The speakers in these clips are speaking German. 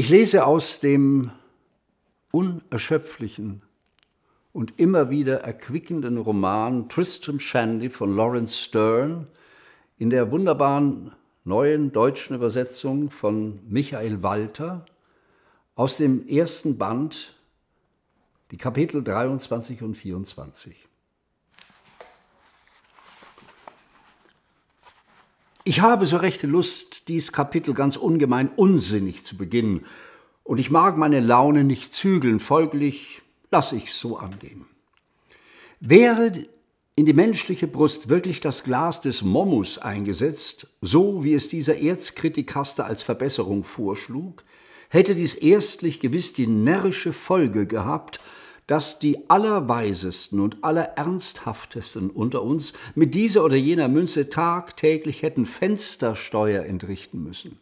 Ich lese aus dem unerschöpflichen und immer wieder erquickenden Roman Tristram Shandy von Lawrence Stern in der wunderbaren neuen deutschen Übersetzung von Michael Walter aus dem ersten Band, die Kapitel 23 und 24. Ich habe so rechte Lust, dies Kapitel ganz ungemein unsinnig zu beginnen, und ich mag meine Laune nicht zügeln, folglich lasse ich so angehen. Wäre in die menschliche Brust wirklich das Glas des Momus eingesetzt, so wie es dieser Erzkritikaster als Verbesserung vorschlug, hätte dies erstlich gewiss die närrische Folge gehabt, dass die Allerweisesten und Allerernsthaftesten unter uns mit dieser oder jener Münze tagtäglich hätten Fenstersteuer entrichten müssen.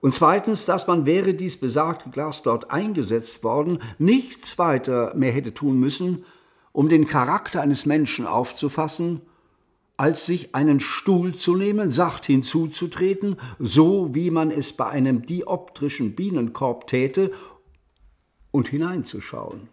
Und zweitens, dass man, wäre dies besagte Glas dort eingesetzt worden, nichts weiter mehr hätte tun müssen, um den Charakter eines Menschen aufzufassen, als sich einen Stuhl zu nehmen, sacht hinzuzutreten, so wie man es bei einem dioptrischen Bienenkorb täte und hineinzuschauen.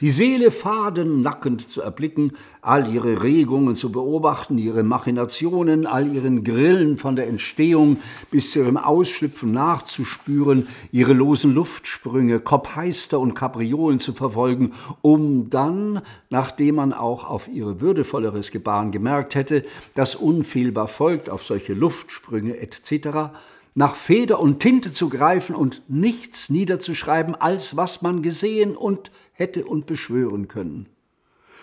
Die Seele fadennackend zu erblicken, all ihre Regungen zu beobachten, ihre Machinationen, all ihren Grillen von der Entstehung bis zu ihrem Ausschlüpfen nachzuspüren, ihre losen Luftsprünge, Koppheister und Kapriolen zu verfolgen, um dann, nachdem man auch auf ihre würdevolleres Gebaren gemerkt hätte, das unfehlbar folgt auf solche Luftsprünge etc., nach Feder und Tinte zu greifen und nichts niederzuschreiben, als was man gesehen und hätte und beschwören können.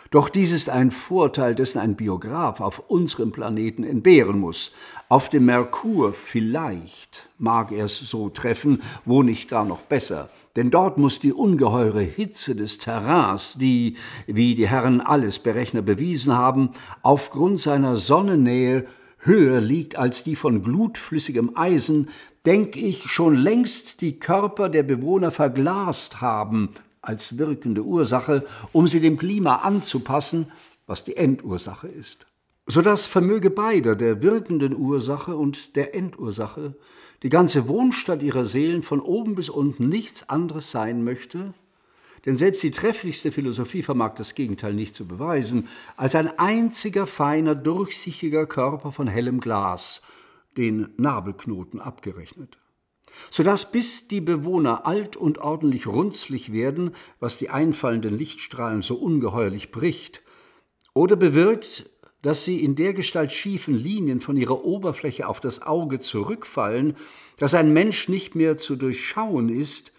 Doch dies ist ein Vorteil, dessen ein Biograf auf unserem Planeten entbehren muss. Auf dem Merkur vielleicht mag er es so treffen, wo nicht gar noch besser. Denn dort muss die ungeheure Hitze des Terrains, die, wie die Herren Allesberechner bewiesen haben, aufgrund seiner Sonnennähe höher liegt als die von glutflüssigem Eisen, denk ich, schon längst die Körper der Bewohner verglast haben als wirkende Ursache, um sie dem Klima anzupassen, was die Endursache ist. Sodass vermöge beider, der wirkenden Ursache und der Endursache, die ganze Wohnstadt ihrer Seelen von oben bis unten nichts anderes sein möchte denn selbst die trefflichste Philosophie vermag das Gegenteil nicht zu beweisen, als ein einziger feiner, durchsichtiger Körper von hellem Glas, den Nabelknoten abgerechnet sodass bis die Bewohner alt und ordentlich runzlig werden, was die einfallenden Lichtstrahlen so ungeheuerlich bricht, oder bewirkt, dass sie in der Gestalt schiefen Linien von ihrer Oberfläche auf das Auge zurückfallen, dass ein Mensch nicht mehr zu durchschauen ist,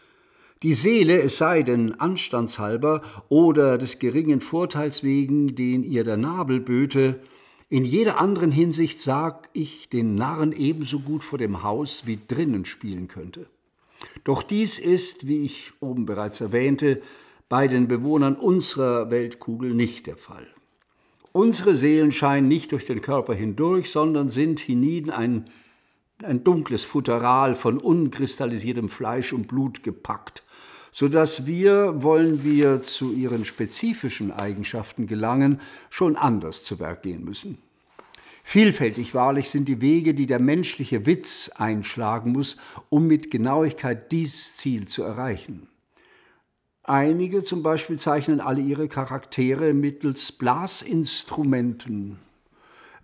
die Seele, es sei denn anstandshalber oder des geringen Vorteils wegen, den ihr der Nabel böte, in jeder anderen Hinsicht sag ich den Narren ebenso gut vor dem Haus wie drinnen spielen könnte. Doch dies ist, wie ich oben bereits erwähnte, bei den Bewohnern unserer Weltkugel nicht der Fall. Unsere Seelen scheinen nicht durch den Körper hindurch, sondern sind hienieden ein ein dunkles Futteral von unkristallisiertem Fleisch und Blut gepackt, so dass wir, wollen wir zu ihren spezifischen Eigenschaften gelangen, schon anders zu Werk gehen müssen. Vielfältig wahrlich sind die Wege, die der menschliche Witz einschlagen muss, um mit Genauigkeit dies Ziel zu erreichen. Einige zum Beispiel zeichnen alle ihre Charaktere mittels Blasinstrumenten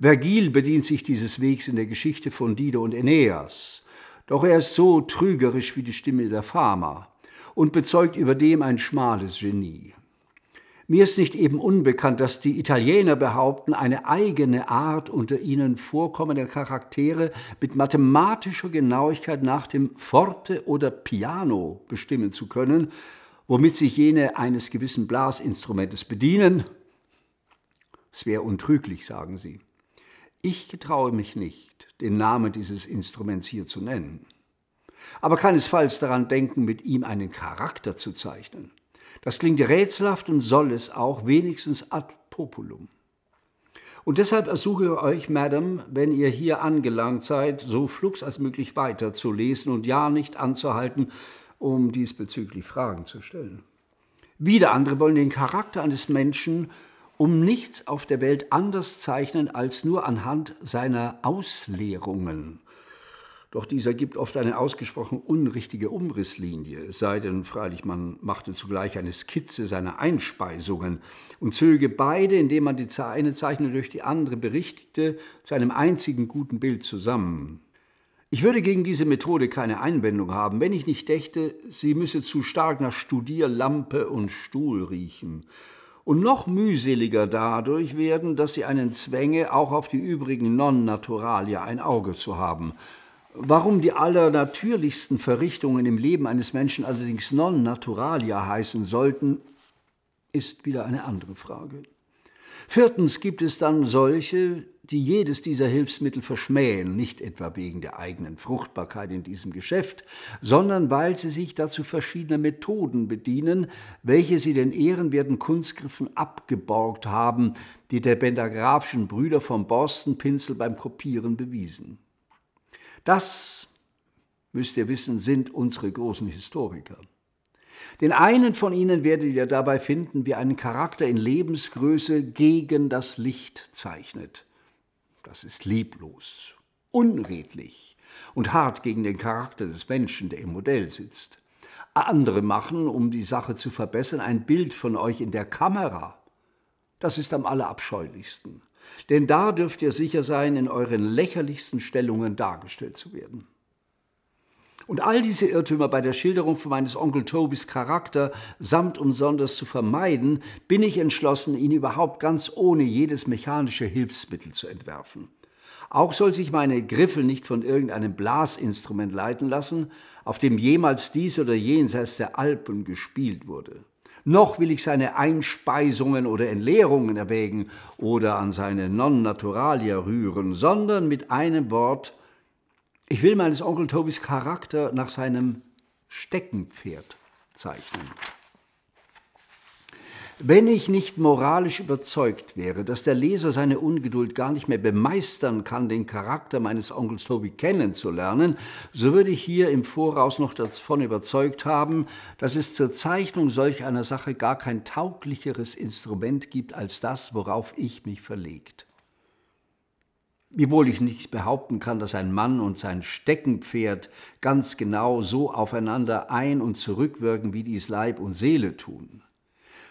Vergil bedient sich dieses Wegs in der Geschichte von Dido und Aeneas. Doch er ist so trügerisch wie die Stimme der Fama und bezeugt über dem ein schmales Genie. Mir ist nicht eben unbekannt, dass die Italiener behaupten, eine eigene Art unter ihnen vorkommender Charaktere mit mathematischer Genauigkeit nach dem Forte oder Piano bestimmen zu können, womit sich jene eines gewissen Blasinstrumentes bedienen. Es wäre untrüglich, sagen sie. Ich getraue mich nicht, den Namen dieses Instruments hier zu nennen, aber keinesfalls daran denken, mit ihm einen Charakter zu zeichnen. Das klingt rätselhaft und soll es auch, wenigstens ad populum. Und deshalb ersuche ich euch, Madame, wenn ihr hier angelangt seid, so flugs als möglich weiterzulesen und ja nicht anzuhalten, um diesbezüglich Fragen zu stellen. Wieder andere wollen den Charakter eines Menschen um nichts auf der Welt anders zeichnen als nur anhand seiner Auslehrungen. Doch dieser gibt oft eine ausgesprochen unrichtige Umrisslinie, es sei denn freilich man machte zugleich eine Skizze seiner Einspeisungen und zöge beide, indem man die eine Zeichnung durch die andere berichtigte, zu einem einzigen guten Bild zusammen. Ich würde gegen diese Methode keine Einwendung haben, wenn ich nicht dächte, sie müsse zu stark nach Studierlampe und Stuhl riechen und noch mühseliger dadurch werden, dass sie einen zwänge, auch auf die übrigen Non-Naturalia ein Auge zu haben. Warum die allernatürlichsten Verrichtungen im Leben eines Menschen allerdings Non-Naturalia heißen sollten, ist wieder eine andere Frage. Viertens gibt es dann solche, die jedes dieser Hilfsmittel verschmähen, nicht etwa wegen der eigenen Fruchtbarkeit in diesem Geschäft, sondern weil sie sich dazu verschiedener Methoden bedienen, welche sie den ehrenwerten Kunstgriffen abgeborgt haben, die der bendagraphischen Brüder vom Borstenpinsel beim Kopieren bewiesen. Das, müsst ihr wissen, sind unsere großen Historiker. Den einen von ihnen werdet ihr dabei finden, wie einen Charakter in Lebensgröße gegen das Licht zeichnet. Das ist lieblos, unredlich und hart gegen den Charakter des Menschen, der im Modell sitzt. Andere machen, um die Sache zu verbessern, ein Bild von euch in der Kamera. Das ist am allerabscheulichsten. Denn da dürft ihr sicher sein, in euren lächerlichsten Stellungen dargestellt zu werden. Und all diese Irrtümer bei der Schilderung von meines Onkel Tobys Charakter samt und sonders zu vermeiden, bin ich entschlossen, ihn überhaupt ganz ohne jedes mechanische Hilfsmittel zu entwerfen. Auch soll sich meine Griffel nicht von irgendeinem Blasinstrument leiten lassen, auf dem jemals dies oder jenseits der Alpen gespielt wurde. Noch will ich seine Einspeisungen oder Entleerungen erwägen oder an seine Non-Naturalia rühren, sondern mit einem Wort – ich will meines Onkel Tobys Charakter nach seinem Steckenpferd zeichnen. Wenn ich nicht moralisch überzeugt wäre, dass der Leser seine Ungeduld gar nicht mehr bemeistern kann, den Charakter meines Onkels Toby kennenzulernen, so würde ich hier im Voraus noch davon überzeugt haben, dass es zur Zeichnung solch einer Sache gar kein tauglicheres Instrument gibt als das, worauf ich mich verlegt. Wiewohl ich nicht behaupten kann, dass ein Mann und sein Steckenpferd ganz genau so aufeinander ein- und zurückwirken, wie dies Leib und Seele tun.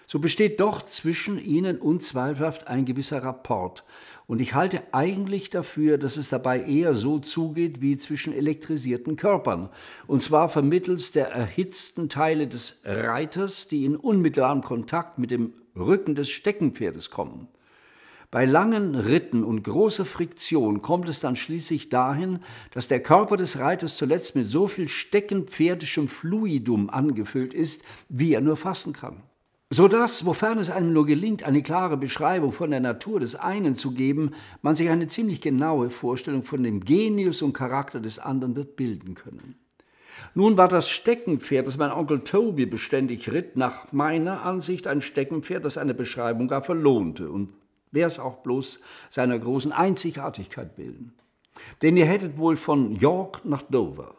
So besteht doch zwischen ihnen unzweifelhaft ein gewisser Rapport, und ich halte eigentlich dafür, dass es dabei eher so zugeht wie zwischen elektrisierten Körpern, und zwar vermittels der erhitzten Teile des Reiters, die in unmittelbarem Kontakt mit dem Rücken des Steckenpferdes kommen. Bei langen Ritten und großer Friktion kommt es dann schließlich dahin, dass der Körper des Reiters zuletzt mit so viel steckenpferdischem Fluidum angefüllt ist, wie er nur fassen kann. Sodass, wofern es einem nur gelingt, eine klare Beschreibung von der Natur des einen zu geben, man sich eine ziemlich genaue Vorstellung von dem Genius und Charakter des anderen wird bilden können. Nun war das Steckenpferd, das mein Onkel Toby beständig ritt, nach meiner Ansicht ein Steckenpferd, das eine Beschreibung gar verlohnte und wäre es auch bloß seiner großen Einzigartigkeit willen. Denn ihr hättet wohl von York nach Dover,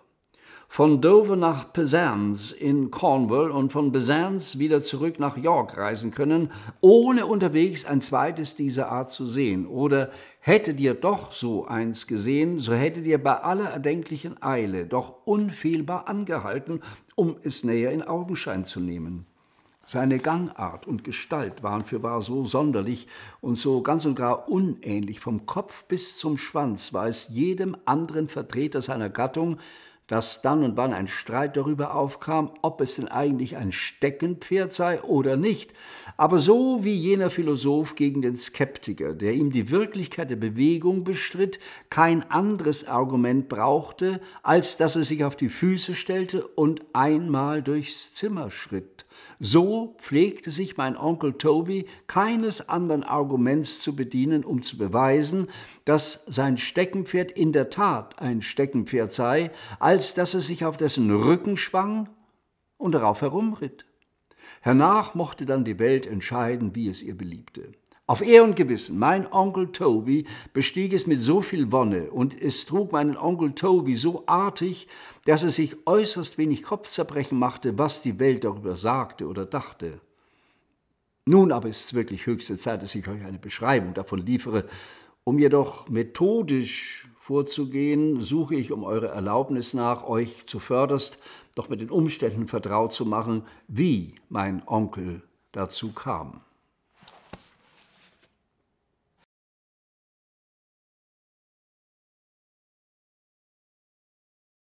von Dover nach Penzance in Cornwall und von Penzance wieder zurück nach York reisen können, ohne unterwegs ein zweites dieser Art zu sehen. Oder hättet ihr doch so eins gesehen, so hättet ihr bei aller erdenklichen Eile doch unfehlbar angehalten, um es näher in Augenschein zu nehmen. Seine Gangart und Gestalt waren fürwahr so sonderlich und so ganz und gar unähnlich, vom Kopf bis zum Schwanz war es jedem anderen Vertreter seiner Gattung dass dann und wann ein Streit darüber aufkam, ob es denn eigentlich ein Steckenpferd sei oder nicht, aber so wie jener Philosoph gegen den Skeptiker, der ihm die Wirklichkeit der Bewegung bestritt, kein anderes Argument brauchte, als dass er sich auf die Füße stellte und einmal durchs Zimmer schritt. So pflegte sich mein Onkel Toby keines anderen Arguments zu bedienen, um zu beweisen, dass sein Steckenpferd in der Tat ein Steckenpferd sei, als dass er sich auf dessen Rücken schwang und darauf herumritt. Hernach mochte dann die Welt entscheiden, wie es ihr beliebte. Auf Ehr und Gewissen, mein Onkel Toby bestieg es mit so viel Wonne und es trug meinen Onkel Toby so artig, dass er sich äußerst wenig Kopfzerbrechen machte, was die Welt darüber sagte oder dachte. Nun aber ist es wirklich höchste Zeit, dass ich euch eine Beschreibung davon liefere, um jedoch methodisch vorzugehen, suche ich um eure Erlaubnis nach, euch zuvörderst doch mit den Umständen vertraut zu machen, wie mein Onkel dazu kam.